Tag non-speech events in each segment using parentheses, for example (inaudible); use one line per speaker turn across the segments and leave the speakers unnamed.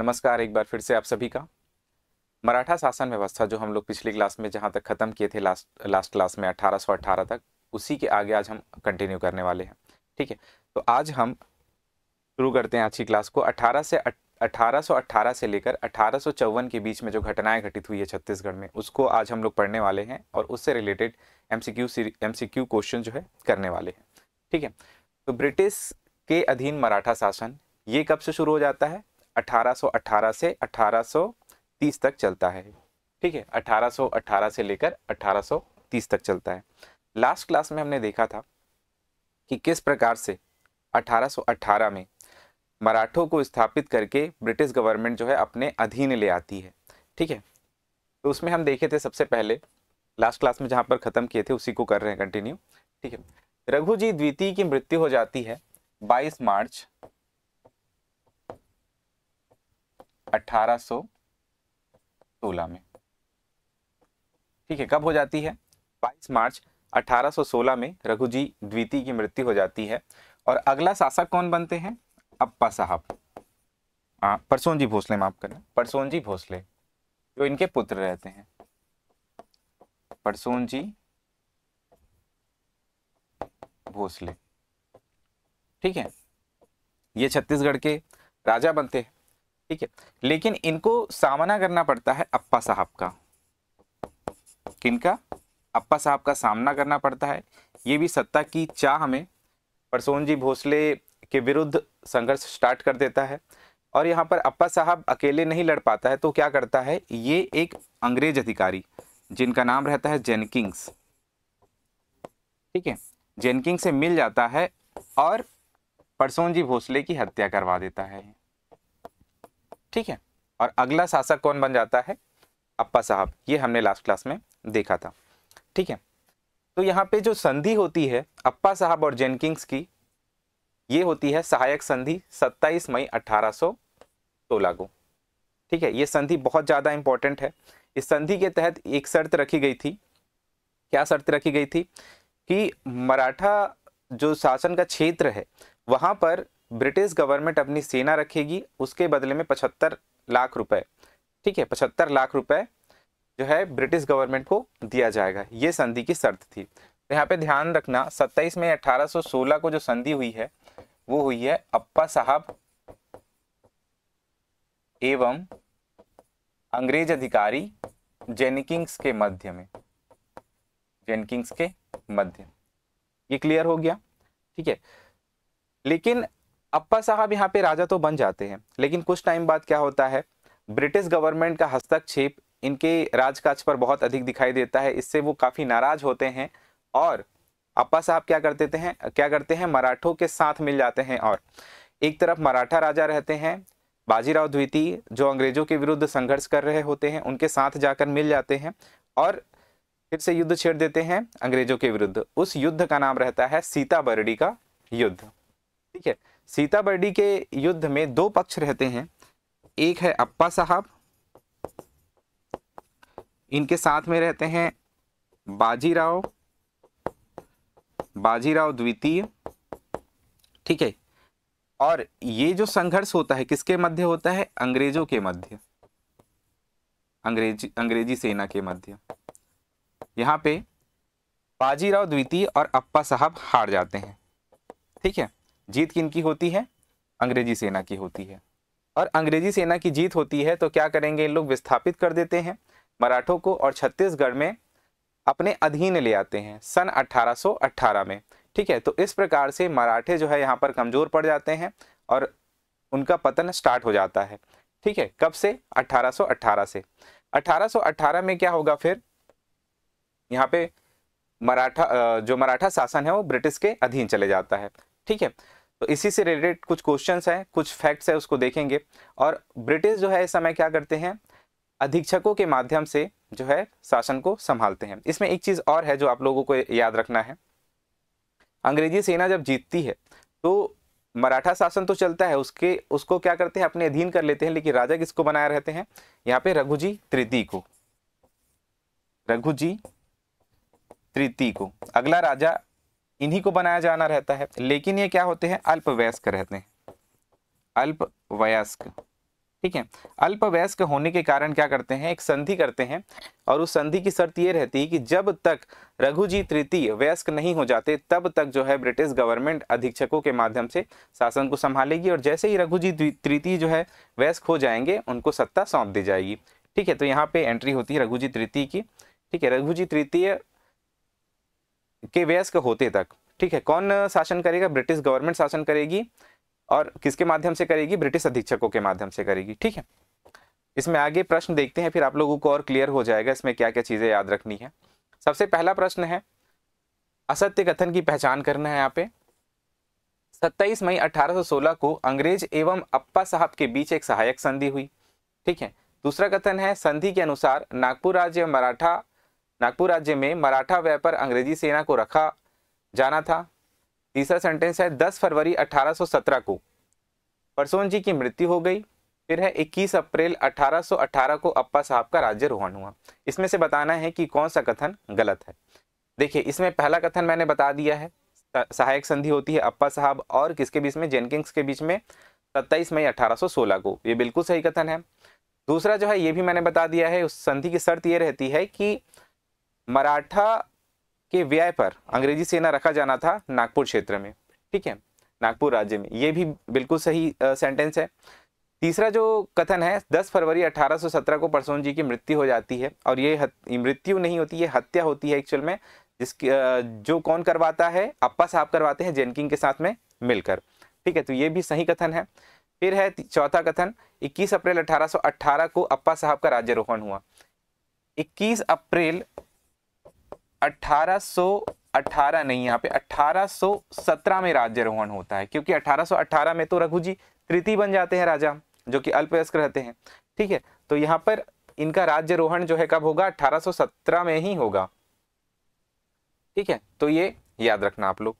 नमस्कार एक बार फिर से आप सभी का मराठा शासन व्यवस्था जो हम लोग पिछली क्लास में जहाँ तक ख़त्म किए थे लास्ट लास्ट क्लास में 1818 तक उसी के आगे आज हम कंटिन्यू करने वाले हैं ठीक है तो आज हम शुरू करते हैं आज की क्लास को 18 से 1818 से लेकर अठारह के बीच में जो घटनाएं घटित हुई है छत्तीसगढ़ में उसको आज हम लोग पढ़ने वाले हैं और उससे related M C Q question जो है करने वाले हैं ठीक है तो ब्रिटिश के अधीन मराठा शासन ये कब से शुरू हो जाता है 1818 से 1830 तक चलता है ठीक है 1818 से लेकर 1830 तक चलता है लास्ट क्लास में हमने देखा था कि किस प्रकार से 1818 में मराठों को स्थापित करके ब्रिटिश गवर्नमेंट जो है अपने अधीन ले आती है ठीक है तो उसमें हम देखे थे सबसे पहले लास्ट क्लास में जहाँ पर ख़त्म किए थे उसी को कर रहे हैं कंटिन्यू ठीक है रघुजी द्वितीय की मृत्यु हो जाती है 22 मार्च 1816 में ठीक है कब हो जाती है 22 मार्च 1816 में रघुजी द्वितीय की मृत्यु हो जाती है और अगला शासक कौन बनते हैं अप्पा साहब हाँ, परसोन जी भोसले माफ करना परसोन जी भोसले जो इनके पुत्र रहते हैं परसोन जी भोसले ठीक है ये छत्तीसगढ़ के राजा बनते हैं ठीक है लेकिन इनको सामना करना पड़ता है अप्पा साहब का किनका अप्पा साहब का सामना करना पड़ता है ये भी सत्ता की चाह में परसोन जी भोसले के विरुद्ध संघर्ष स्टार्ट कर देता है और यहाँ पर अप्पा साहब अकेले नहीं लड़ पाता है तो क्या करता है ये एक अंग्रेज अधिकारी जिनका नाम रहता है जेनकिंग्स ठीक है जेनकिंग से मिल जाता है और परसोन जी भोसले की हत्या करवा देता है ठीक है और अगला शासक कौन बन जाता है अप्पा साहब ये हमने लास्ट क्लास में देखा था ठीक है तो यहाँ पे जो संधि होती है अप्पा साहब और जेनकिंग्स की ये होती है सहायक संधि 27 मई 1816 को ठीक है ये संधि बहुत ज़्यादा इंपॉर्टेंट है इस संधि के तहत एक शर्त रखी गई थी क्या शर्त रखी गई थी कि मराठा जो शासन का क्षेत्र है वहाँ पर ब्रिटिश गवर्नमेंट अपनी सेना रखेगी उसके बदले में पचहत्तर लाख रुपए ठीक है पचहत्तर लाख रुपए जो है ब्रिटिश गवर्नमेंट को दिया जाएगा ये संधि की शर्त थी तो यहाँ पे ध्यान रखना 27 में 1816 को जो संधि हुई है वो हुई है अप्पा साहब एवं अंग्रेज अधिकारी जेनकिंग्स के मध्य में जेनकिंग्स के मध्य ये क्लियर हो गया ठीक है लेकिन अप्पा साहब यहाँ पे राजा तो बन जाते हैं लेकिन कुछ टाइम बाद क्या होता है ब्रिटिश गवर्नमेंट का हस्तक्षेप इनके राजकाज पर बहुत अधिक दिखाई देता है इससे वो काफ़ी नाराज होते हैं और अप्पा साहब क्या करते हैं क्या करते हैं मराठों के साथ मिल जाते हैं और एक तरफ मराठा राजा रहते हैं बाजीराव द्वितीय जो अंग्रेजों के विरुद्ध संघर्ष कर रहे होते हैं उनके साथ जाकर मिल जाते हैं और फिर से युद्ध छेड़ देते हैं अंग्रेजों के विरुद्ध उस युद्ध का नाम रहता है सीता बरडी का युद्ध ठीक है सीताबर्डी के युद्ध में दो पक्ष रहते हैं एक है अप्पा साहब इनके साथ में रहते हैं बाजीराव बाजीराव द्वितीय ठीक है और ये जो संघर्ष होता है किसके मध्य होता है अंग्रेजों के मध्य अंग्रेजी अंग्रेजी सेना के मध्य यहाँ पे बाजीराव द्वितीय और अप्पा साहब हार जाते हैं ठीक है जीत किन की होती है अंग्रेजी सेना की होती है और अंग्रेजी सेना की जीत होती है तो क्या करेंगे इन लोग विस्थापित कर देते हैं मराठों को और छत्तीसगढ़ में अपने अधीन ले आते हैं सन 1818 में ठीक है तो इस प्रकार से मराठे जो है यहाँ पर कमज़ोर पड़ जाते हैं और उनका पतन स्टार्ट हो जाता है ठीक है कब से 1818 से 1818 में क्या होगा फिर यहाँ पे मराठा जो मराठा शासन है वो ब्रिटिश के अधीन चले जाता है ठीक है तो इसी से रिलेटेड कुछ क्वेश्चंस हैं कुछ फैक्ट्स हैं उसको देखेंगे और ब्रिटिश जो है इस समय क्या करते हैं अधीक्षकों के माध्यम से जो है शासन को संभालते हैं इसमें एक चीज़ और है जो आप लोगों को याद रखना है अंग्रेजी सेना जब जीतती है तो मराठा शासन तो चलता है उसके उसको क्या करते हैं अपने अधीन कर लेते हैं लेकिन राजा किसको बनाए रहते हैं यहाँ पे रघुजी तृतीय को रघुजी तृतीय को अगला राजा इन्हीं को बनाया जाना रहता है लेकिन ये क्या होते हैं अल्पवयस्क रहते हैं अल्पवयस्क ठीक है अल्पवयस्क होने के कारण क्या करते हैं एक संधि करते हैं और उस संधि की शर्त ये रहती है कि जब तक रघुजी तृतीय वयस्क नहीं हो जाते तब तक जो है ब्रिटिश गवर्नमेंट अधीक्षकों के माध्यम से शासन को संभालेगी और जैसे ही रघुजी तृतीय जो है वयस्क हो जाएंगे उनको सत्ता सौंप दी जाएगी ठीक है तो यहाँ पे एंट्री होती है रघुजी तृतीय की ठीक है रघुजी तृतीय के वयस्क होते तक ठीक है कौन शासन करेगा ब्रिटिश गवर्नमेंट शासन करेगी और किसके माध्यम से करेगी ब्रिटिश अधीक्षकों के माध्यम से करेगी ठीक है इसमें आगे प्रश्न देखते हैं फिर आप लोगों को और क्लियर हो जाएगा इसमें क्या क्या चीज़ें याद रखनी है सबसे पहला प्रश्न है असत्य कथन की पहचान करना है यहाँ पे 27 मई 1816 को अंग्रेज एवं अप्पा साहब के बीच एक सहायक संधि हुई ठीक है दूसरा कथन है संधि के अनुसार नागपुर राज्य मराठा नागपुर राज्य में मराठा व्यय पर अंग्रेजी सेना को रखा जाना था तीसरा सेंटेंस है 10 फरवरी 1817 को परसोन जी की मृत्यु हो गई फिर है 21 अप्रैल 1818 को अप्पा साहब का रोहन हुआ इसमें से बताना है कि कौन सा कथन गलत है देखिए इसमें पहला कथन मैंने बता दिया है सहायक संधि होती है अप्पा साहब और किसके बीच में जेनकिंग्स के बीच में सत्ताईस मई 1816 को ये बिल्कुल सही कथन है दूसरा जो है ये भी मैंने बता दिया है उस संधि की शर्त ये रहती है कि मराठा के व्यय पर अंग्रेजी सेना रखा जाना था नागपुर क्षेत्र में ठीक है नागपुर राज्य में ये भी बिल्कुल सही सेंटेंस है तीसरा जो कथन है 10 फरवरी 1817 को परसोन जी की मृत्यु हो जाती है और ये मृत्यु नहीं होती ये हत्या होती है एक्चुअल में जिसकी जो कौन करवाता है अप्पा साहब करवाते हैं जेनकिंग के साथ में मिलकर ठीक है तो ये भी सही कथन है फिर है चौथा कथन 21 अप्रैल 1818 को अप्पा साहब का राज्यारोहण हुआ 21 अप्रैल 1818 नहीं यहाँ पे 1817 में राज्यरोहण होता है क्योंकि 1818 में तो रघु जी तृतीय बन जाते हैं राजा जो कि अल्पयस्क रहते हैं ठीक है तो यहाँ पर इनका राज्यरोहण जो है कब होगा 1817 में ही होगा ठीक है तो ये याद रखना आप लोग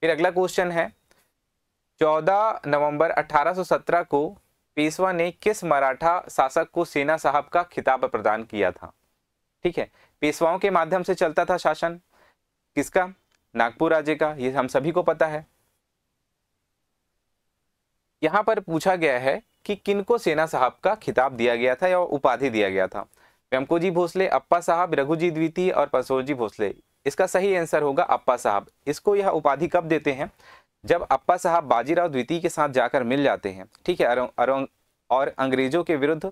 फिर अगला क्वेश्चन है 14 नवंबर 1817 को पेशवा ने किस मराठा शासक को सेना साहब का खिताब प्रदान किया था ठीक है पेशवाओं के माध्यम से चलता था शासन किसका नागपुर राज्य का ये हम सभी को पता है यहां पर पूछा गया है कि किनको सेना साहब का खिताब दिया गया था या उपाधि दिया गया था जी भोसले अप्पा साहब रघुजी द्वितीय और पसोजी भोसले इसका सही आंसर होगा अप्पा साहब इसको यह उपाधि कब देते हैं जब अप्पा साहब बाजीराव द्वितीय के साथ जाकर मिल जाते हैं ठीक है अरों, अरों, और अंग्रेजों के विरुद्ध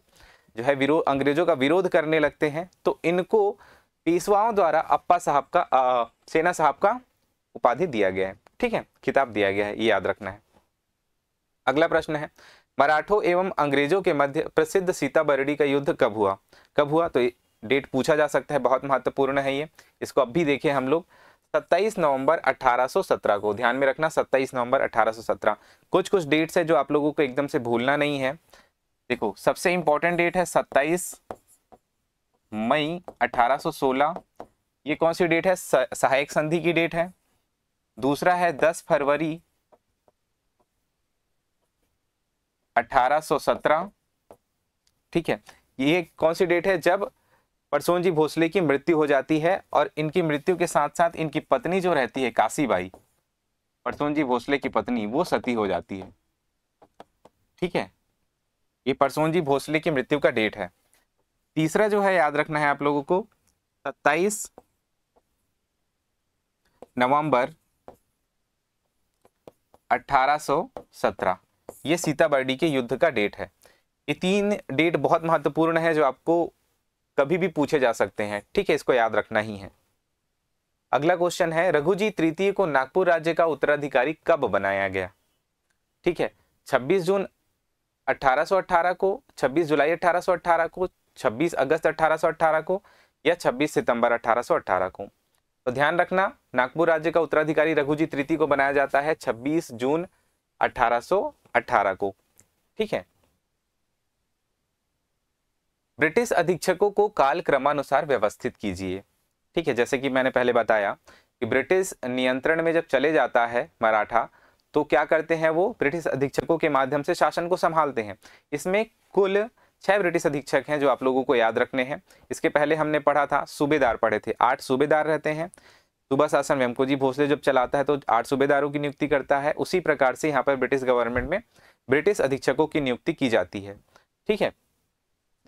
जो है विरोध अंग्रेजों का विरोध करने लगते हैं तो इनको पेशवाओं द्वारा अप्पा साहब का आ, सेना साहब का उपाधि दिया गया है ठीक है किताब दिया गया है ये याद रखना है अगला प्रश्न है मराठों एवं अंग्रेजों के मध्य प्रसिद्ध सीताबरडी का युद्ध कब हुआ कब हुआ तो डेट पूछा जा सकता है बहुत महत्वपूर्ण है ये इसको अब भी देखें हम लोग सत्ताईस नवंबर 1817 को ध्यान में रखना सत्ताईस नवंबर 1817 कुछ कुछ डेट्स है जो आप लोगों को एकदम से भूलना नहीं है देखो सबसे इंपॉर्टेंट डेट है सत्ताईस मई 1816 ये कौन सी डेट है सहायक संधि की डेट है दूसरा है 10 फरवरी 1817 ठीक है ये कौन सी डेट है जब परसोन जी भोसले की मृत्यु हो जाती है और इनकी मृत्यु के साथ साथ इनकी पत्नी जो रहती है काशीबाई परसोन जी भोसले की पत्नी वो सती हो जाती है ठीक है ये परसोन जी भोसले की मृत्यु का डेट है तीसरा जो है याद रखना है आप लोगों को सत्ताईस नवंबर 1817 ये सीताबर्डी के युद्ध का डेट है ये तीन डेट बहुत महत्वपूर्ण है जो आपको कभी भी पूछे जा सकते हैं ठीक है इसको याद रखना ही है अगला क्वेश्चन है रघुजी तृतीय को नागपुर राज्य का उत्तराधिकारी कब बनाया गया ठीक है 26 जून 1818 को 26 जुलाई 1818 को 26 अगस्त 1818 को या 26 सितंबर 1818 को तो ध्यान रखना नागपुर राज्य का उत्तराधिकारी रघुजी तृतीय को बनाया जाता है 26 जून 1818 को ठीक है ब्रिटिश अधीक्षकों को काल क्रमानुसार व्यवस्थित कीजिए ठीक है जैसे कि मैंने पहले बताया कि ब्रिटिश नियंत्रण में जब चले जाता है मराठा तो क्या करते हैं वो ब्रिटिश अधीक्षकों के माध्यम से शासन को संभालते हैं इसमें कुल छह ब्रिटिश अधीक्षक हैं जो आप लोगों को याद रखने हैं इसके पहले हमने पढ़ा था सूबेदार पढ़े थे आठ सूबेदार रहते हैं सुबह शासन वेमको जी भोसले जब चलाता है तो आठ सूबेदारों की नियुक्ति करता है उसी प्रकार से यहाँ पर ब्रिटिश गवर्नमेंट में ब्रिटिश अधीक्षकों की नियुक्ति की जाती है ठीक है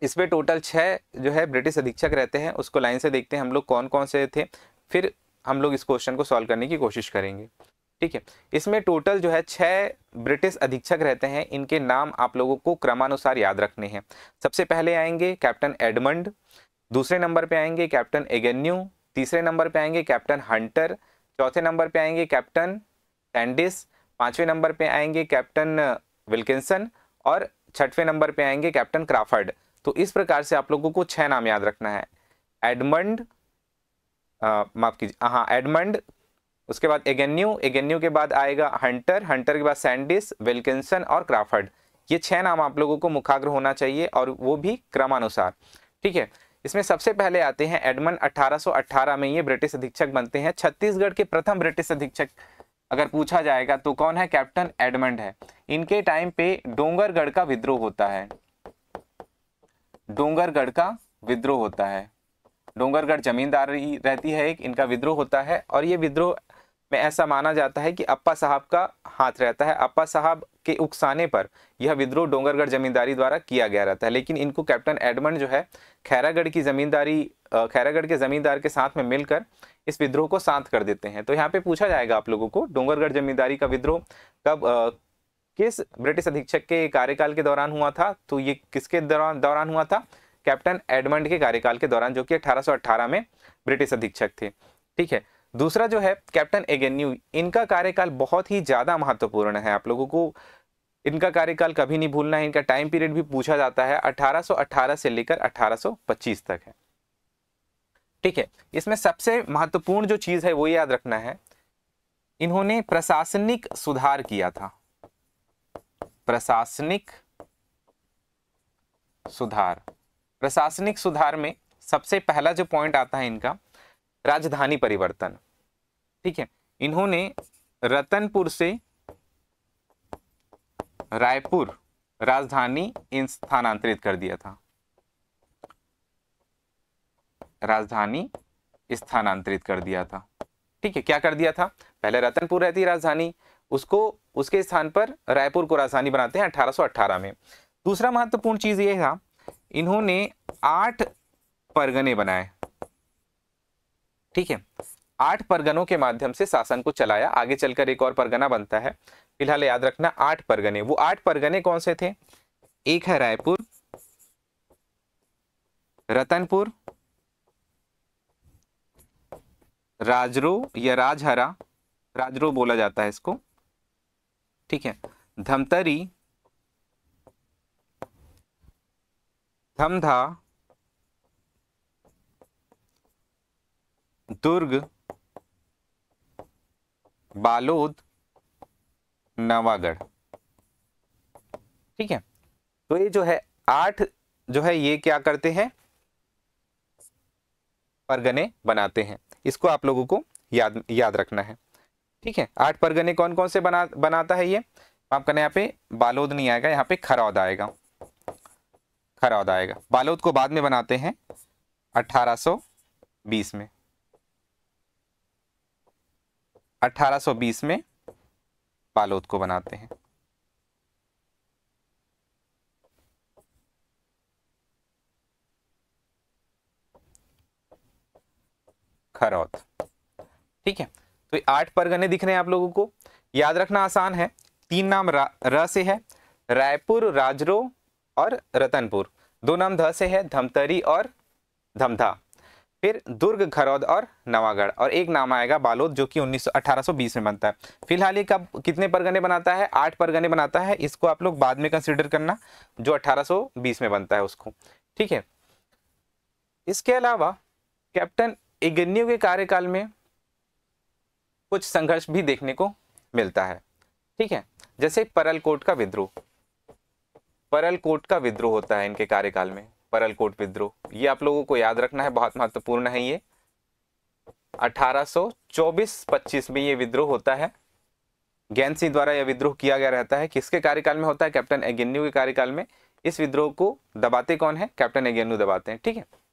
इसमें टोटल छः जो है ब्रिटिश अधीक्षक रहते हैं उसको लाइन से देखते हैं हम लोग कौन कौन से थे फिर हम लोग इस क्वेश्चन को सॉल्व करने की कोशिश करेंगे ठीक है इसमें टोटल जो है छः ब्रिटिश अधीक्षक रहते हैं इनके नाम आप लोगों को क्रमानुसार याद रखने हैं सबसे पहले आएंगे कैप्टन एडमंड दूसरे नंबर पर आएंगे कैप्टन एगेन्यू तीसरे नंबर पर आएंगे कैप्टन हंटर चौथे नंबर पर आएंगे कैप्टन टेंडिस पाँचवें नंबर पर आएंगे कैप्टन विल्किसन और छठवें नंबर पर आएंगे कैप्टन क्राफर्ड तो इस प्रकार से आप लोगों को छह नाम याद रखना है एडमंड माफ कीजिए हाँ एडमंड उसके बाद एगेन्यू एगेन्यू के बाद आएगा हंटर हंटर के बाद सैंडिस विल्किसन और क्राफर्ड ये छह नाम आप लोगों को मुखाग्र होना चाहिए और वो भी क्रमानुसार ठीक है इसमें सबसे पहले आते हैं एडमंड 1818 में ये ब्रिटिश अधीक्षक बनते हैं छत्तीसगढ़ के प्रथम ब्रिटिश अधीक्षक अगर पूछा जाएगा तो कौन है कैप्टन एडमंड है इनके टाइम पे डोंगरगढ़ का विद्रोह होता है डोंगरगढ़ का विद्रोह होता है डोंगरगढ़ जमींदार रहती है एक इनका विद्रोह होता है और ये विद्रोह में ऐसा माना जाता है कि अप्पा साहब का हाथ रहता है अप्पा साहब के उकसाने पर यह विद्रोह डोंगरगढ़ जमींदारी द्वारा किया गया रहता है लेकिन इनको कैप्टन एडमंड जो है खैरागढ़ की जमींदारी खैरागढ़ के जमींदार के साथ में मिलकर इस विद्रोह को शांत कर देते हैं तो यहाँ पे पूछा जाएगा आप लोगों को डोंगरगढ़ जमींदारी का विद्रोह कब किस ब्रिटिश अधीक्षक के कार्यकाल के दौरान हुआ था तो ये किसके दौरान दौरान हुआ था कैप्टन एडमंड के कार्यकाल के दौरान जो कि 1818 में ब्रिटिश अधीक्षक थे ठीक है दूसरा जो है कैप्टन एगेन्यू इनका कार्यकाल बहुत ही ज़्यादा महत्वपूर्ण है आप लोगों को इनका कार्यकाल कभी नहीं भूलना है इनका टाइम पीरियड भी पूछा जाता है 1818 से लेकर 1825 तक है ठीक है इसमें सबसे महत्वपूर्ण जो चीज़ है वो याद रखना है इन्होंने प्रशासनिक सुधार किया था प्रशासनिक सुधार प्रशासनिक सुधार में सबसे पहला जो पॉइंट आता है इनका राजधानी परिवर्तन ठीक है इन्होंने रतनपुर से रायपुर राजधानी इन स्थानांतरित कर दिया था राजधानी स्थानांतरित कर दिया था ठीक है क्या कर दिया था पहले रतनपुर रहती राजधानी उसको उसके स्थान पर रायपुर को राजधानी बनाते हैं 1818 में दूसरा महत्वपूर्ण चीज ये था इन्होंने आठ परगने बनाए ठीक है आठ परगनों के माध्यम से शासन को चलाया आगे चलकर एक और परगना बनता है फिलहाल याद रखना आठ परगने वो आठ परगने कौन से थे एक है रायपुर रतनपुर राजरो या राजहरा राजरो बोला जाता है इसको ठीक है धमतरी धमधा दुर्ग बालोद नवागढ़ ठीक है तो ये जो है आठ जो है ये क्या करते हैं परगने बनाते हैं इसको आप लोगों को याद याद रखना है ठीक है आठ परगने कौन कौन से बना बनाता है ये माफ करना यहाँ पे बालोद नहीं आएगा यहाँ पे खरौद आएगा खरौद आएगा बालोद को बाद में बनाते हैं 1820 में 1820 में बालोद को बनाते हैं खरौद ठीक है तो आठ परगने दिख रहे हैं आप लोगों को याद रखना आसान है तीन नाम र, से है रायपुर राजरो और रतनपुर दो नाम ध से है धमतरी और धमधा फिर दुर्ग खरौद और नवागढ़ और एक नाम आएगा बालोद जो कि उन्नीस सौ में बनता है फिलहाल ये कब कितने परगने बनाता है आठ परगने बनाता है इसको आप लोग बाद में कंसिडर करना जो 1820 में बनता है उसको ठीक है इसके अलावा कैप्टन इगन्यू के कार्यकाल में कुछ संघर्ष भी देखने को मिलता है ठीक है जैसे परल कोट का विद्रोह परल कोट का विद्रोह होता है इनके कार्यकाल में परल कोट विद्रोह ये आप लोगों को याद रखना है बहुत महत्वपूर्ण है ये 1824-25 में ये विद्रोह होता है गैन सिंह द्वारा यह विद्रोह किया गया रहता है किसके कार्यकाल में होता है कैप्टन एगेन्यू के कार्यकाल में इस विद्रोह को दबाते कौन है कैप्टन एगेन्यू दबाते हैं ठीक है थीके?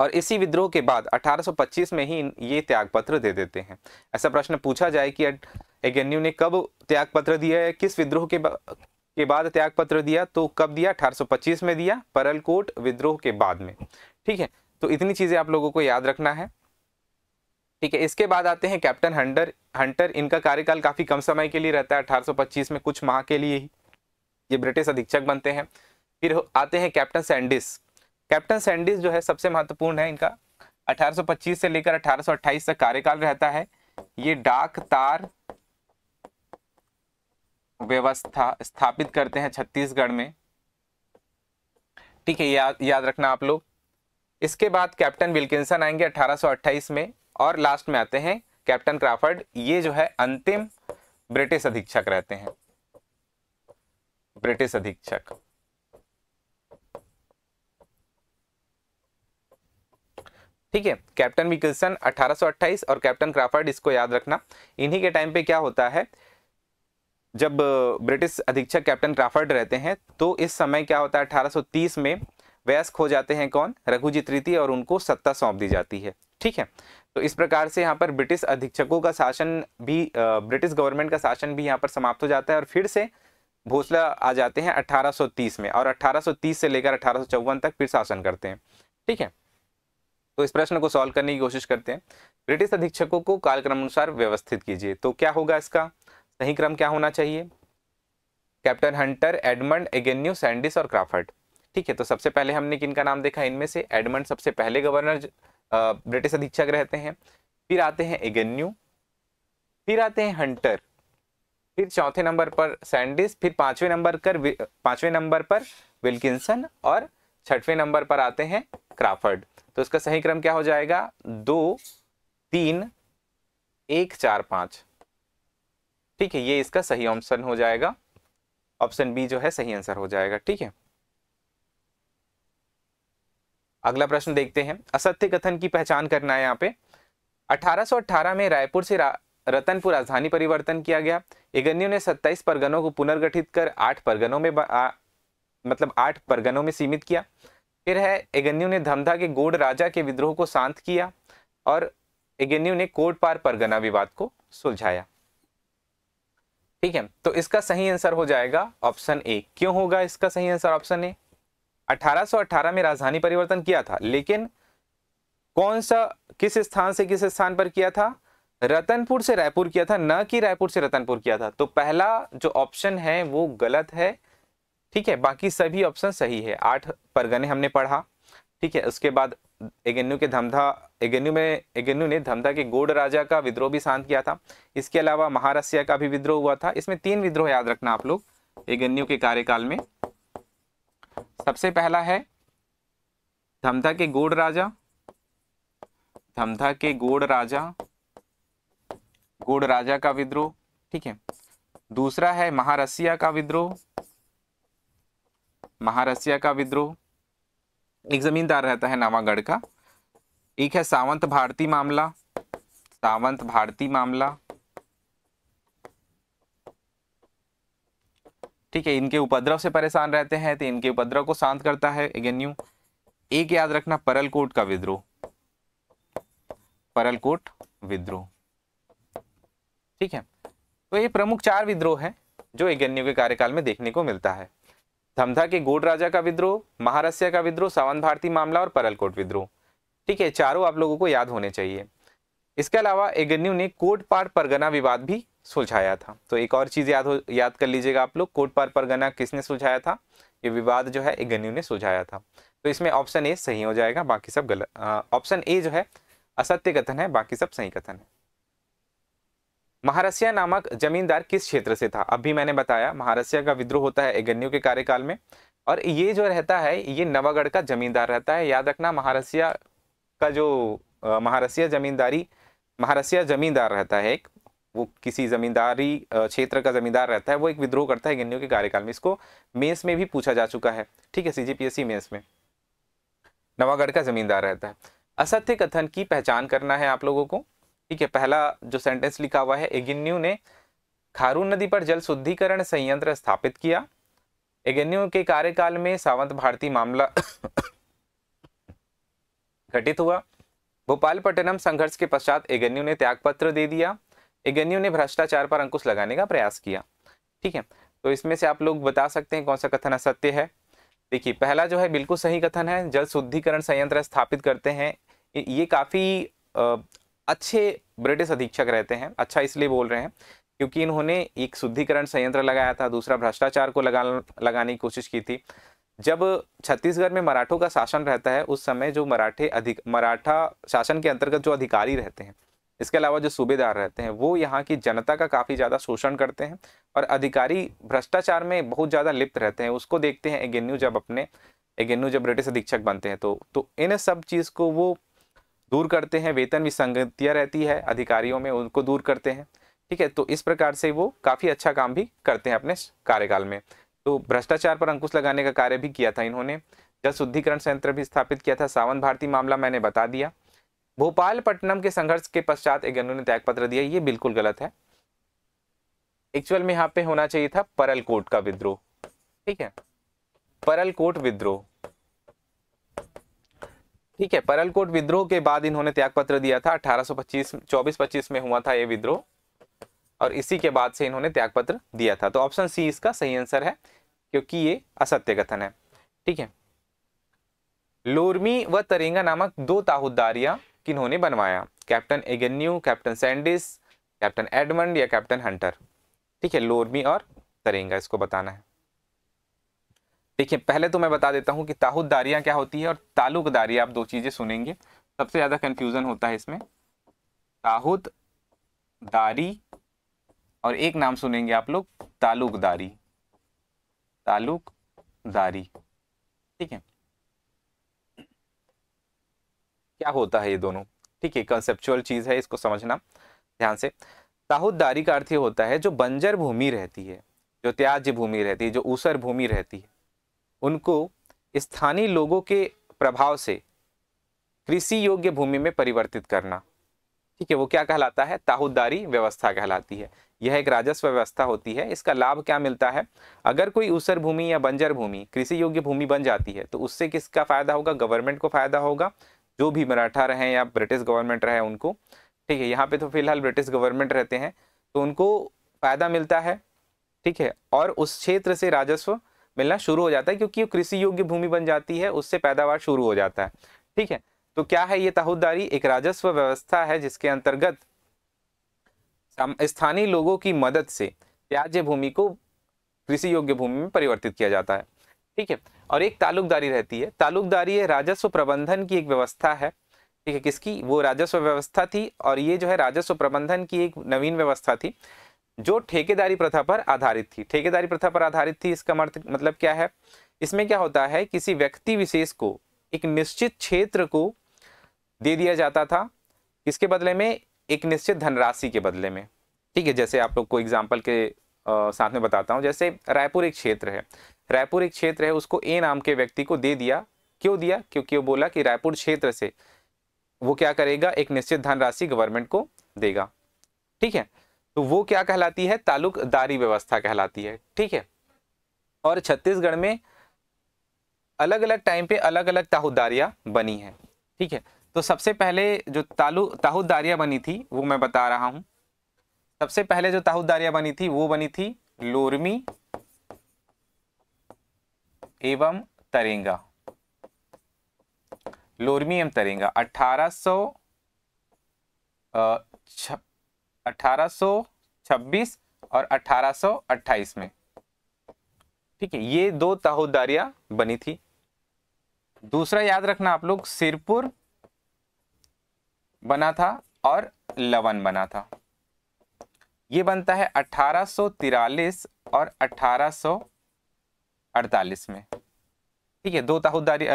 और इसी विद्रोह के बाद 1825 में ही ये त्यागपत्र दे देते हैं ऐसा प्रश्न पूछा जाए कि एगेन्यू ने कब त्यागपत्र दिया है किस विद्रोह के बा, के बाद त्यागपत्र दिया तो कब दिया 1825 में दिया परलकोट विद्रोह के बाद में ठीक है तो इतनी चीज़ें आप लोगों को याद रखना है ठीक है इसके बाद आते हैं कैप्टन हंटर हंटर इनका कार्यकाल काफ़ी कम समय के लिए रहता है अठारह में कुछ माह के लिए ही ये ब्रिटिश अधीक्षक बनते हैं फिर आते हैं कैप्टन सैंडिस कैप्टन सैंडिस जो है सबसे महत्वपूर्ण है इनका 1825 से लेकर 1828 तक कार्यकाल रहता है ये डाक तार व्यवस्था स्थापित करते हैं छत्तीसगढ़ में ठीक है याद याद रखना आप लोग इसके बाद कैप्टन विल्किसन आएंगे 1828 में और लास्ट में आते हैं कैप्टन क्राफर्ड ये जो है अंतिम ब्रिटिश अधीक्षक रहते हैं ब्रिटिश अधीक्षक ठीक है कैप्टन विकल्सन 1828 और कैप्टन क्राफर्ड इसको याद रखना इन्हीं के टाइम पे क्या होता है जब ब्रिटिश अधीक्षक कैप्टन क्राफर्ड रहते हैं तो इस समय क्या होता है अठारह में वयस्क हो जाते हैं कौन रघुजी तृतीय और उनको सत्ता सौंप दी जाती है ठीक है तो इस प्रकार से यहाँ पर ब्रिटिश अधीक्षकों का शासन भी ब्रिटिश गवर्नमेंट का शासन भी यहाँ पर समाप्त हो जाता है और फिर से भोसला आ जाते हैं 1830 में और 1830 से लेकर अठारह तक फिर शासन करते हैं ठीक है तो इस प्रश्न को सॉल्व करने की कोशिश करते हैं ब्रिटिश अधीक्षकों को कालक्रम अनुसार व्यवस्थित कीजिए तो क्या होगा इसका सही क्रम क्या होना चाहिए captain Hunter Edmund Agnew Sandys और क्राफर्ड ठीक है तो सबसे पहले हमने किन का नाम देखा इनमें से एडमंड सबसे पहले गवर्नर ब्रिटिश अधीक्षक रहते हैं फिर आते हैं एगेन्यू फिर आते हैं हंटर फिर चौथे नंबर पर सैंडिस फिर पांचवें नंबर कर पांचवें नंबर पर विल्किसन और छठवें नंबर पर आते हैं क्राफर्ड तो इसका सही क्रम क्या हो जाएगा दो तीन एक चार पांच ठीक है ये इसका सही ऑप्शन हो जाएगा ऑप्शन बी जो है सही आंसर हो जाएगा ठीक है अगला प्रश्न देखते हैं असत्य कथन की पहचान करना है यहाँ पे 1818 में रायपुर से रतनपुर राजधानी परिवर्तन किया गया इगनियों ने 27 परगनों को पुनर्गठित कर आठ परगनों में आ, मतलब आठ परगनों में सीमित किया फिर है एगन्यू ने धमधा के गोड राजा के विद्रोह को शांत किया और एगन्यू ने कोट पार परगना विवाद को सुलझाया ठीक है तो इसका सही आंसर हो जाएगा ऑप्शन ए क्यों होगा इसका सही आंसर ऑप्शन ए 1818 में राजधानी परिवर्तन किया था लेकिन कौन सा किस स्थान से किस स्थान पर किया था रतनपुर से रायपुर किया था न कि रायपुर से रतनपुर किया था तो पहला जो ऑप्शन है वो गलत है ठीक है बाकी सभी ऑप्शन सही है आठ परगने हमने पढ़ा ठीक है उसके बाद एगेन्यू के धमधा एगेन्यू में एगेन्यू ने धमधा के गोड राजा का विद्रोह भी शांत किया था इसके अलावा महारसिया का भी विद्रोह हुआ था इसमें तीन विद्रोह याद रखना आप लोग एगेन्यू के कार्यकाल में सबसे पहला है धमधा के गोड राजा धमधा के गोड राजा गोड राजा का विद्रोह ठीक है दूसरा है महारसिया का विद्रोह महारसिया का विद्रोह एक जमींदार रहता है नवागढ़ का एक है सावंत भारती मामला सावंत भारती मामला ठीक है इनके उपद्रव से परेशान रहते हैं तो इनके उपद्रव को शांत करता है एगेन्यू एक याद रखना परलकोट का विद्रोह परलकोट विद्रोह ठीक है तो ये प्रमुख चार विद्रोह हैं जो एगेन्यू के कार्यकाल में देखने को मिलता है धमधा के गोड राजा का विद्रोह महारस्या का विद्रोह सावन भारती मामला और परलकोट विद्रोह ठीक है चारों आप लोगों को याद होने चाहिए इसके अलावा एगन्यू ने पार परगना विवाद भी सुलझाया था तो एक और चीज़ याद हो याद कर लीजिएगा आप लोग पार परगना किसने सुलझाया था ये विवाद जो है एगन्यू ने सुलझाया था तो इसमें ऑप्शन ए सही हो जाएगा बाकी सब गलत ऑप्शन ए जो है असत्य कथन है बाकी सब सही कथन है महारसिया नामक जमींदार किस क्षेत्र से था अब भी मैंने बताया महारसिया का विद्रोह होता है एगन्यू के कार्यकाल में और ये जो रहता है ये नवागढ़ का जमींदार रहता है याद रखना महारसिया का जो महारसिया जमींदारी महारसिया जमींदार रहता है एक वो किसी जमींदारी क्षेत्र का जमींदार रहता है वो एक विद्रोह करता है गन्नियों के कार्यकाल में इसको मेंस में भी पूछा जा चुका है ठीक है सीजीपीएससी मेंस में नवागढ़ का जमींदार रहता है असत्य कथन की पहचान करना है आप लोगों को ठीक है पहला जो सेंटेंस लिखा हुआ है एगिन्यू ने खारून नदी पर जल शुद्धिकरण संयंत्र स्थापित किया एगेन्यू के कार्यकाल में सावंत भारती मामला घटित हुआ भोपालपट्टनम संघर्ष के पश्चात एगेन्यू ने त्यागपत्र दे दिया एगेन्यू ने भ्रष्टाचार पर अंकुश लगाने का प्रयास किया ठीक है तो इसमें से आप लोग बता सकते हैं कौन सा कथन असत्य है देखिए पहला जो है बिल्कुल सही कथन है जल शुद्धिकरण संयंत्र स्थापित करते हैं ये काफ़ी अच्छे ब्रिटिश अधीक्षक रहते हैं अच्छा इसलिए बोल रहे हैं क्योंकि इन्होंने एक शुद्धिकरण संयंत्र लगाया था दूसरा भ्रष्टाचार को लगा लगाने की कोशिश की थी जब छत्तीसगढ़ में मराठों का शासन रहता है उस समय जो मराठे अधिक मराठा शासन के अंतर्गत जो अधिकारी रहते हैं इसके अलावा जो सूबेदार रहते हैं वो यहाँ की जनता का काफ़ी ज़्यादा शोषण करते हैं और अधिकारी भ्रष्टाचार में बहुत ज़्यादा लिप्त रहते हैं उसको देखते हैं एगेन्यू जब अपने एगेन्यू जब ब्रिटिश अधीक्षक बनते हैं तो तो इन सब चीज़ को वो दूर करते हैं वेतन विसंगतियाँ रहती है अधिकारियों में उनको दूर करते हैं ठीक है तो इस प्रकार से वो काफ़ी अच्छा काम भी करते हैं अपने कार्यकाल में तो भ्रष्टाचार पर अंकुश लगाने का कार्य भी किया था इन्होंने जल शुद्धिकरण संयंत्र भी स्थापित किया था सावन भारती मामला मैंने बता दिया भोपाल पट्टनम के संघर्ष के पश्चात एक अनु ने त्यागपत्र दिया ये बिल्कुल गलत है एक्चुअल में यहाँ पे होना चाहिए था परल कोट का विद्रोह ठीक है परल कोट विद्रोह ठीक है परलकोट विद्रोह के बाद इन्होंने त्यागपत्र दिया था 1825 चौबीस पच्चीस में हुआ था ये विद्रोह और इसी के बाद से इन्होंने त्यागपत्र दिया था तो ऑप्शन सी इसका सही आंसर है क्योंकि ये असत्य कथन है ठीक है लोरमी व तरेंगा नामक दो ताहुदारियां किन्होंने बनवाया captain Agnew captain Sandys captain Edmund या कैप्टन हंटर ठीक है लोरमी और तरेंगा इसको बताना है देखिए पहले तो मैं बता देता हूँ कि ताहुदारियाँ क्या होती है और ताल्लुकदारियाँ आप दो चीज़ें सुनेंगे सबसे ज़्यादा कन्फ्यूज़न होता है इसमें ताहुद दारी और एक नाम सुनेंगे आप लोग तालुक दारी ठीक है क्या होता है ये दोनों ठीक है कंसेप्चुअल चीज़ है इसको समझना ध्यान से ताहुदारी का अर्थ ये होता है जो बंजर भूमि रहती है जो त्याज भूमि रहती है जो ऊसर भूमि रहती है उनको स्थानीय लोगों के प्रभाव से कृषि योग्य भूमि में परिवर्तित करना ठीक है वो क्या कहलाता है ताहुदारी व्यवस्था कहलाती है यह एक राजस्व व्यवस्था होती है इसका लाभ क्या मिलता है अगर कोई ऊसर भूमि या बंजर भूमि कृषि योग्य भूमि बन जाती है तो उससे किसका फायदा होगा गवर्नमेंट को फायदा होगा जो भी मराठा रहे या ब्रिटिश गवर्नमेंट रहे उनको ठीक है यहाँ पे तो फिलहाल ब्रिटिश गवर्नमेंट रहते हैं तो उनको फायदा मिलता है ठीक है और उस क्षेत्र से राजस्व मिलना शुरू हो जाता है क्योंकि वो कृषि योग्य भूमि बन जाती है उससे पैदावार शुरू हो जाता है ठीक है तो क्या है ये ताहुदारी एक राजस्व व्यवस्था है जिसके अंतर्गत स्थानीय लोगों की मदद से त्याज्य भूमि को कृषि योग्य भूमि में परिवर्तित किया जाता है ठीक है और एक ताल्लुकदारी रहती है ताल्लुकदारी राजस्व प्रबंधन की एक व्यवस्था है ठीक है किसकी वो राजस्व व्यवस्था थी और ये जो है राजस्व प्रबंधन की एक नवीन व्यवस्था थी जो ठेकेदारी प्रथा पर आधारित थी ठेकेदारी प्रथा पर आधारित थी इसका मतलब क्या है इसमें क्या होता है किसी व्यक्ति विशेष को एक निश्चित क्षेत्र को दे दिया जाता था इसके बदले में एक निश्चित धनराशि के बदले में ठीक है जैसे आप लोग को एग्जाम्पल के आ, साथ में बताता हूँ जैसे रायपुर एक क्षेत्र है रायपुर एक क्षेत्र है उसको ए नाम के व्यक्ति को दे दिया क्यों दिया क्योंकि वो बोला कि रायपुर क्षेत्र से वो क्या करेगा एक निश्चित धनराशि गवर्नमेंट को देगा ठीक है तो वो क्या कहलाती है तालुकदारी व्यवस्था कहलाती है ठीक है और छत्तीसगढ़ में अलग अलग टाइम पे अलग अलग ताहुदारियाँ बनी हैं ठीक है तो सबसे पहले जो तालु ताहुदारियाँ बनी थी वो मैं बता रहा हूं सबसे पहले जो ताहुदारियाँ बनी थी वो बनी थी लोरमी एवं तरेंगा लोरमी एवं तरेंगा अठारह सौ 1826 और 1828 में ठीक है ये दो तहोदारियां बनी थी दूसरा याद रखना आप लोग सिरपुर बना था और लवन बना था ये बनता है 1843 और 1848 में ठीक है दो ताहुदारी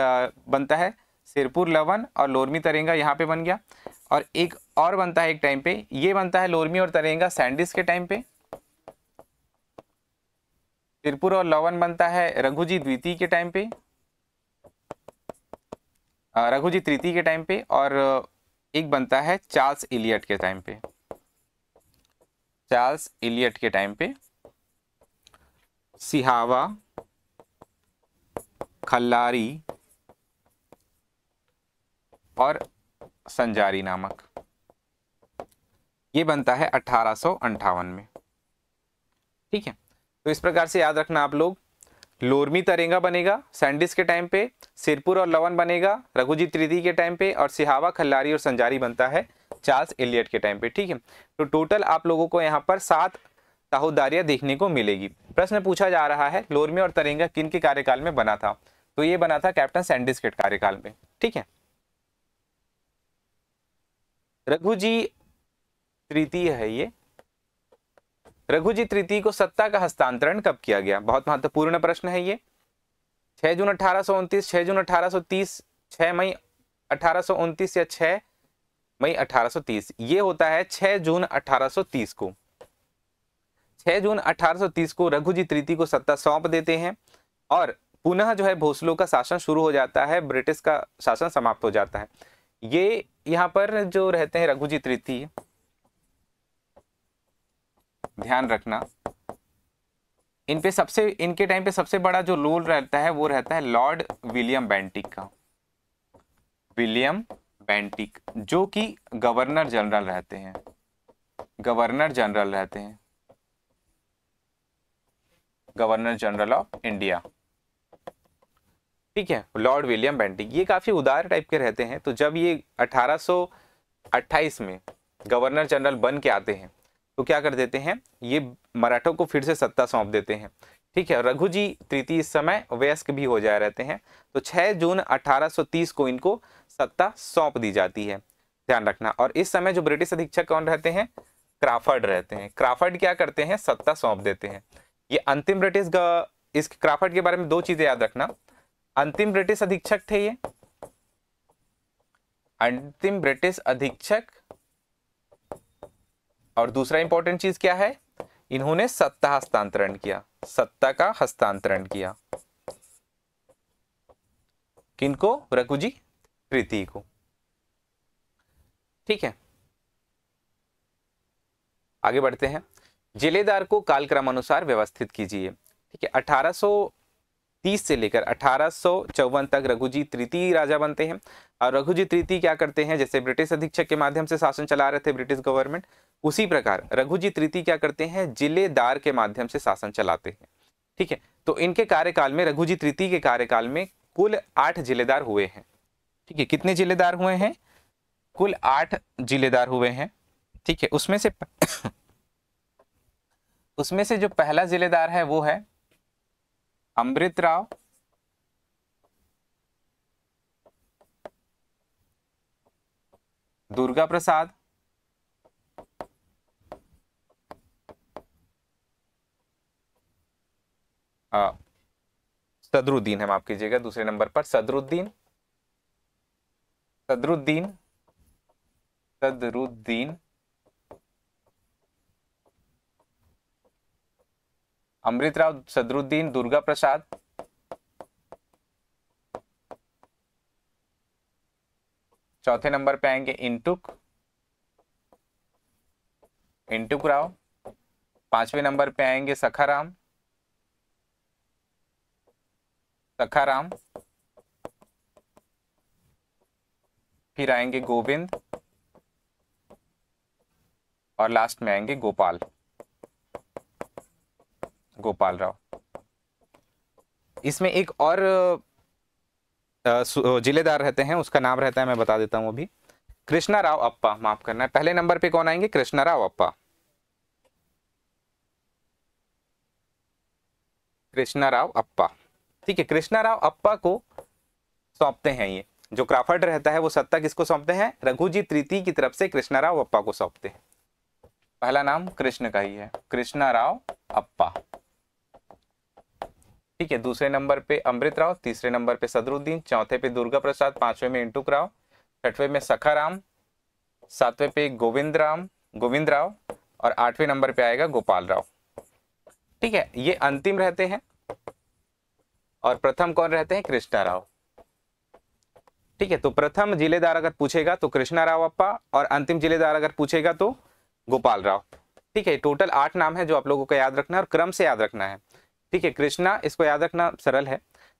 बनता है सिरपुर लवन और लोरमी तरेंगा यहां पे बन गया और एक और बनता है एक टाइम पे ये बनता है लोरमी और तरेंगा सैंडिस के टाइम पे त्रिपुर और लवन बनता है रघुजी द्वितीय के टाइम पे रघुजी तृतीय के टाइम पे और एक बनता है चार्ल्स इलियट के टाइम पे चार्ल्स इलियट के टाइम पे सिहावा खल्लारी और संजारी नामक ये बनता है अठारह में ठीक है तो इस प्रकार से याद रखना आप लोग लोरमी तरेंगा बनेगा सैंडिस के टाइम पे सिरपुर और लवन बनेगा रघुजी त्रिदी के टाइम पे और सिहावा खल्लारी और संजारी बनता है चार्ल्स एलियट के टाइम पे ठीक है तो टोटल आप लोगों को यहाँ पर सात ताहुदारियाँ देखने को मिलेगी प्रश्न पूछा जा रहा है लोरमी और तरेंगा किन के कार्यकाल में बना था तो ये बना था कैप्टन सैंडिस के कार्यकाल में ठीक है रघु जी तृतीय है ये रघु जी तृतीय को सत्ता का हस्तांतरण कब किया गया बहुत महत्वपूर्ण प्रश्न है ये 6 जून अठारह सो उनतीस छह जून अठारह सो तीस छह मई अठारह सो उनतीस या छह मई 1830 ये होता है 6 जून 1830 को 6 जून 1830 को रघुजी तृतीय को सत्ता सौंप देते हैं और पुनः जो है भोसलों का शासन शुरू हो जाता है ब्रिटिश का शासन समाप्त हो जाता है ये यहां पर जो रहते हैं रघुजी तृतीय ध्यान रखना इन पे सबसे इनके टाइम पे सबसे बड़ा जो रोल रहता है वो रहता है लॉर्ड विलियम बैंटिक का विलियम बैंटिक जो कि गवर्नर जनरल रहते हैं गवर्नर जनरल रहते हैं गवर्नर जनरल ऑफ इंडिया ठीक है लॉर्ड विलियम बेंटिंग ये काफ़ी उदार टाइप के रहते हैं तो जब ये 1828 में गवर्नर जनरल बन के आते हैं तो क्या कर देते हैं ये मराठों को फिर से सत्ता सौंप देते हैं ठीक है रघुजी तृतीय समय वयस्क भी हो जाए रहते हैं तो 6 जून 1830 को इनको सत्ता सौंप दी जाती है ध्यान रखना और इस समय जो ब्रिटिश अधीक्षक कौन रहते हैं क्राफर्ड रहते हैं क्राफर्ड क्या करते हैं सत्ता सौंप देते हैं ये अंतिम ब्रिटिश इस क्राफर्ड के बारे में दो चीज़ें याद रखना अंतिम ब्रिटिश अधीक्षक थे ये अंतिम ब्रिटिश अधीक्षक और दूसरा इंपॉर्टेंट चीज क्या है इन्होंने सत्ता हस्तांतरण किया सत्ता का हस्तांतरण किया किनको रघुजी प्रीति को ठीक है आगे बढ़ते हैं जिलेदार को कालक्रमानुसार व्यवस्थित कीजिए ठीक है अठारह तीस से लेकर अठारह तक रघुजी तृतीय राजा बनते हैं और रघुजी तृतीय क्या करते हैं जैसे ब्रिटिश अधीक्षक के माध्यम से शासन चला रहे थे ब्रिटिश गवर्नमेंट उसी प्रकार रघुजी तृतीय क्या करते हैं जिलेदार के माध्यम से शासन चलाते हैं ठीक है तो इनके कार्यकाल में रघुजी तृतीय के कार्यकाल में कुल आठ जिलेदार हुए हैं ठीक है कितने जिलेदार हुए हैं कुल आठ जिलेदार हुए हैं ठीक है उसमें से (coughs) उसमें से जो पहला जिलेदार है वो है अमृत राव दुर्गा प्रसाद सदरुद्दीन है माफ कीजिएगा दूसरे नंबर पर सदरुद्दीन सदरुद्दीन सदरुद्दीन अमृतराव सदरुद्दीन दुर्गा प्रसाद चौथे नंबर पे आएंगे इंटुक इंटुक राव पांचवें नंबर पे आएंगे सखाराम सखाराम फिर आएंगे गोविंद और लास्ट में आएंगे गोपाल गोपाल राव इसमें एक और जिलेदार रहते हैं उसका नाम रहता है मैं बता देता हूं अभी कृष्णा राव अप्पा माफ करना है पहले नंबर पे कौन आएंगे कृष्णा राव अप्पा कृष्णा राव अप्पा ठीक है कृष्णा राव अप्पा को सौंपते हैं ये जो क्राफर्ड रहता है वो सत्ता किसको सौंपते हैं रघुजी तृतीय की तरफ से कृष्णा राव अप्पा को सौंपते हैं पहला नाम कृष्ण का ही है कृष्णा राव अप्पा ठीक है दूसरे नंबर पे अमृत राव तीसरे नंबर पे सदरुद्दीन चौथे पे दुर्गा प्रसाद पांचवें में इंटुक राव छठवे में सखा राम सातवें पे गोविंद राम गोविंद राव और आठवें नंबर पे आएगा गोपाल राव ठीक है ये अंतिम रहते हैं और प्रथम कौन रहते हैं कृष्णा राव ठीक है तो प्रथम जिलेदार अगर पूछेगा तो कृष्णा राव अप्पा और अंतिम जिलेदार अगर पूछेगा तो गोपाल राव ठीक है टोटल आठ नाम है जो आप लोगों को याद रखना है और क्रम से याद रखना है ठीक है कृष्णा इसको याद रखना सरल है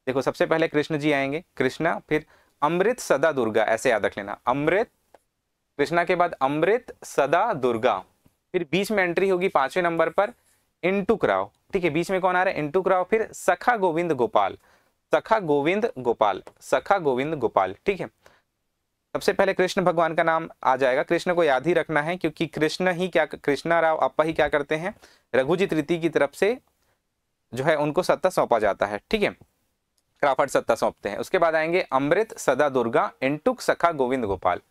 देखो सबसे पहले कृष्ण जी आएंगे कृष्णा फिर अमृत सदा दुर्गा ऐसे याद रख लेना अमृत कृष्णा के बाद अमृत सदा दुर्गा फिर बीच में एंट्री होगी पांचवें नंबर पर इंटुक राव ठीक है बीच में कौन आ रहा है इंटुक राव फिर सखा गोविंद गोपाल सखा गोविंद गोपाल सखा गोविंद गोपाल ठीक है सबसे पहले कृष्ण भगवान का नाम आ जाएगा कृष्ण को याद ही रखना है क्योंकि कृष्ण ही क्या कृष्णा राव अपा ही क्या करते हैं रघुजी तृतीय की तरफ से जो है उनको सत्ता सौंपा जाता है ठीक है क्राफर्ड सत्ता सौंपते हैं उसके बाद आएंगे अमृत सदा दुर्गा इंटुक सखा गोविंद गोपाल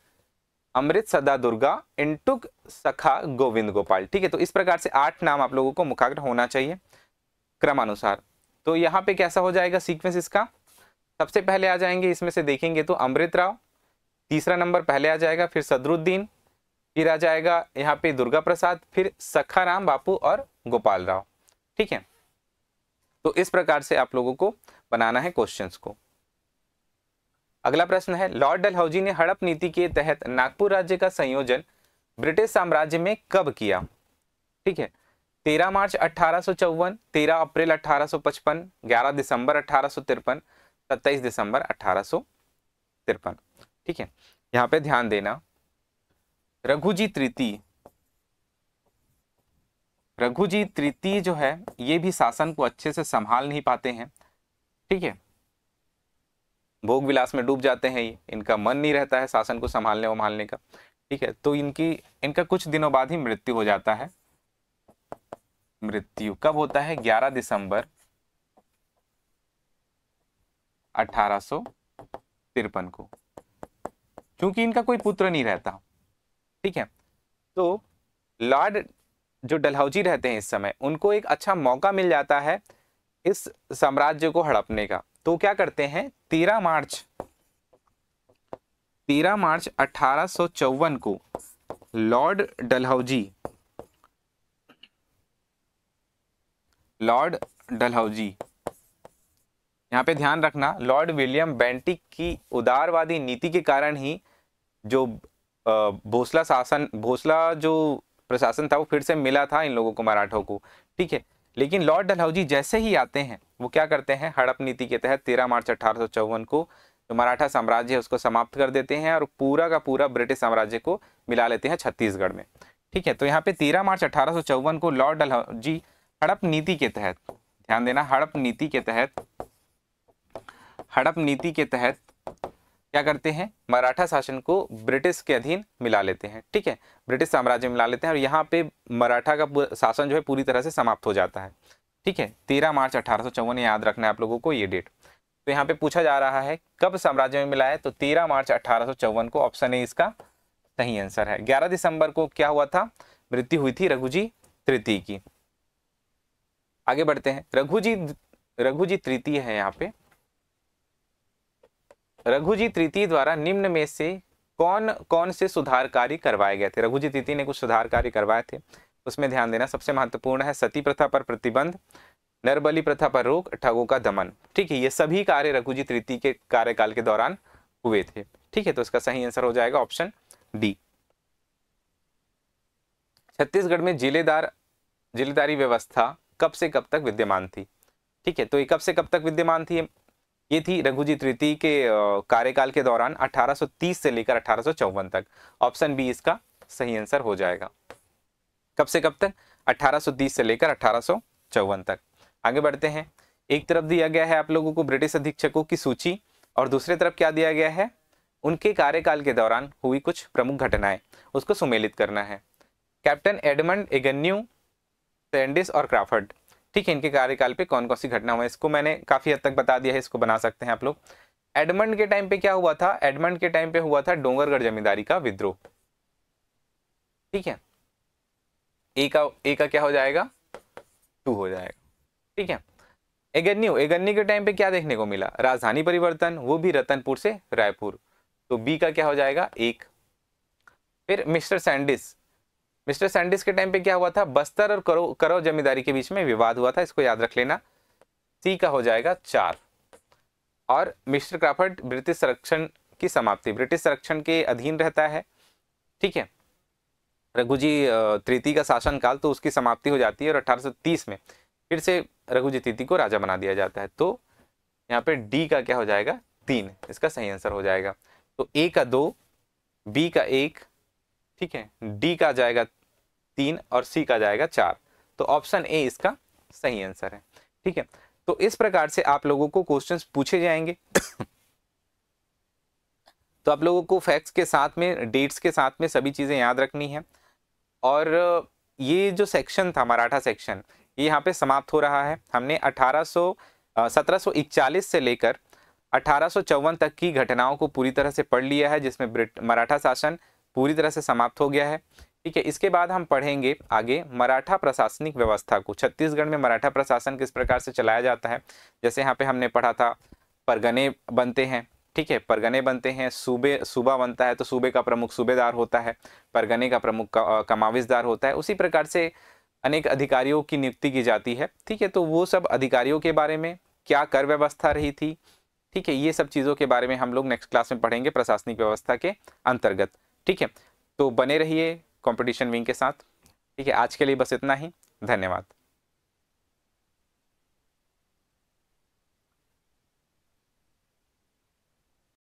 अमृत सदा दुर्गा इंटुक सखा गोविंद गोपाल ठीक है तो इस प्रकार से आठ नाम आप लोगों को मुखाग्र होना चाहिए क्रमानुसार तो यहाँ पे कैसा हो जाएगा सीक्वेंस इसका सबसे पहले आ जाएंगे इसमें से देखेंगे तो अमृत राव तीसरा नंबर पहले आ जाएगा फिर सदरुद्दीन फिर आ जाएगा यहाँ पे दुर्गा प्रसाद फिर सखा राम बापू और गोपाल राव ठीक है तो इस प्रकार से आप लोगों को बनाना है क्वेश्चंस को अगला प्रश्न है लॉर्ड डलहौजी ने हड़प नीति के तहत नागपुर राज्य का संयोजन ब्रिटिश साम्राज्य में कब किया ठीक है 13 मार्च अठारह 13 अप्रैल 1855, 11 दिसंबर अठारह 27 दिसंबर अठारह ठीक है यहाँ पे ध्यान देना रघुजी तृतीय रघुजी तृतीय जो है ये भी शासन को अच्छे से संभाल नहीं पाते हैं ठीक है भोग विलास में डूब जाते हैं ये इनका मन नहीं रहता है शासन को संभालने वालने का ठीक है तो इनकी इनका कुछ दिनों बाद ही मृत्यु हो जाता है मृत्यु कब होता है 11 दिसंबर अठारह तिरपन को क्योंकि इनका कोई पुत्र नहीं रहता ठीक है तो लॉर्ड जो डलहौजी रहते हैं इस समय उनको एक अच्छा मौका मिल जाता है इस साम्राज्य को हड़पने का तो क्या करते हैं तेरह मार्च तेरह मार्च अठारह को लॉर्ड डलहौजी लॉर्ड डलहौजी यहाँ पे ध्यान रखना लॉर्ड विलियम बेंटिक की उदारवादी नीति के कारण ही जो भोसला शासन भोसला जो प्रशासन था वो फिर से मिला था इन लोगों को मराठों को ठीक है लेकिन लॉर्ड डलहौजी जैसे ही आते हैं वो क्या करते हैं हड़प नीति के तहत तेरह मार्च अठारह को जो मराठा साम्राज्य है उसको समाप्त कर देते हैं और पूरा का पूरा ब्रिटिश साम्राज्य को मिला लेते हैं छत्तीसगढ़ में ठीक है तो यहाँ पे 13 मार्च अठारह को लॉर्ड डलहौजी हड़प नीति के तहत ध्यान देना हड़प नीति के तहत हड़प नीति के तहत क्या करते हैं मराठा शासन को ब्रिटिश के अधीन मिला लेते हैं ठीक है ब्रिटिश साम्राज्य में मिला लेते हैं और यहाँ पे मराठा का शासन जो है पूरी तरह से समाप्त हो जाता है ठीक है तेरह मार्च अठारह याद रखना है आप लोगों को ये डेट तो यहाँ पे पूछा जा रहा है कब साम्राज्य में मिला है तो तेरह मार्च अठारह को ऑप्शन ए इसका सही आंसर है ग्यारह दिसंबर को क्या हुआ था मृत्यु हुई थी रघुजी तृतीय की आगे बढ़ते हैं रघुजी रघुजी तृतीय है यहाँ पे रघुजी तृतीय द्वारा निम्न में से कौन कौन से सुधार कार्य करवाए गए थे रघुजी तृतीय ने कुछ सुधार कार्य करवाए थे उसमें ध्यान देना सबसे महत्वपूर्ण है सती प्रथा पर प्रतिबंध नरबली प्रथा पर रोक ठगों का दमन ठीक है ये सभी कार्य रघुजी तृतीय के कार्यकाल के दौरान हुए थे ठीक है तो इसका सही आंसर हो जाएगा ऑप्शन डी छत्तीसगढ़ में जिलेदार जिलेदारी व्यवस्था कब से कब तक विद्यमान थी ठीक है तो ये कब से कब तक विद्यमान थी ये थी रघुजी तृतीय के कार्यकाल के दौरान 1830 से लेकर अठारह तक ऑप्शन बी इसका सही आंसर हो जाएगा कब से कब तक 1830 से लेकर अठारह तक आगे बढ़ते हैं एक तरफ दिया गया है आप लोगों को ब्रिटिश अधीक्षकों की सूची और दूसरे तरफ क्या दिया गया है उनके कार्यकाल के दौरान हुई कुछ प्रमुख घटनाएं उसको सुमेलित करना है कैप्टन एडमंड एगन्यू सैंडिस और क्राफर्ड ठीक है इनके कार्यकाल पे कौन कौन सी घटना है इसको मैंने काफ़ी हद तक बता दिया है इसको बना सकते हैं आप लोग एडमंड के टाइम पे क्या हुआ था एडमंड के टाइम पे हुआ था डोंगरगढ़ जमींदारी का विद्रोह ठीक है ए का ए का क्या हो जाएगा टू हो जाएगा ठीक है एगन्यू एगन्यू के टाइम पे क्या देखने को मिला राजधानी परिवर्तन वो भी रतनपुर से रायपुर तो बी का क्या हो जाएगा एक फिर मिस्टर सैंडिस मिस्टर सैंडिस के टाइम पे क्या हुआ था बस्तर और करो करो जमींदारी के बीच में विवाद हुआ था इसको याद रख लेना सी का हो जाएगा चार और मिस्टर क्राफर्ड ब्रिटिश संरक्षण की समाप्ति ब्रिटिश संरक्षण के अधीन रहता है ठीक है रघुजी तृतीय का शासनकाल तो उसकी समाप्ति हो जाती है और 1830 में फिर से रघुजी तृतीय को राजा बना दिया जाता है तो यहाँ पे डी का क्या हो जाएगा तीन इसका सही आंसर हो जाएगा तो ए का दो बी का एक ठीक है डी का जाएगा तीन और सी का जाएगा चार तो ऑप्शन ए इसका सही आंसर है ठीक है तो इस प्रकार से आप लोगों को क्वेश्चंस पूछे जाएंगे (coughs) तो आप लोगों को फैक्ट्स के साथ में डेट्स के साथ में सभी चीज़ें याद रखनी है और ये जो सेक्शन था मराठा सेक्शन ये यहाँ पे समाप्त हो रहा है हमने अठारह सत्रह से लेकर अठारह तक की घटनाओं को पूरी तरह से पढ़ लिया है जिसमें मराठा शासन पूरी तरह से समाप्त हो गया है ठीक है इसके बाद हम पढ़ेंगे आगे मराठा प्रशासनिक व्यवस्था को छत्तीसगढ़ में मराठा प्रशासन किस प्रकार से चलाया जाता है जैसे यहाँ पे हमने पढ़ा था परगने बनते हैं ठीक है परगने बनते हैं सूबे सूबा बनता है तो सूबे का प्रमुख सूबेदार होता है परगने का प्रमुख कमाविजदार होता है उसी प्रकार से अनेक अधिकारियों की नियुक्ति की जाती है ठीक है तो वो सब अधिकारियों के बारे में क्या कर व्यवस्था रही थी ठीक है ये सब चीज़ों के बारे में हम लोग नेक्स्ट क्लास में पढ़ेंगे प्रशासनिक व्यवस्था के अंतर्गत ठीक है तो बने रहिए कंपटीशन विंग के साथ ठीक है आज के लिए बस इतना ही धन्यवाद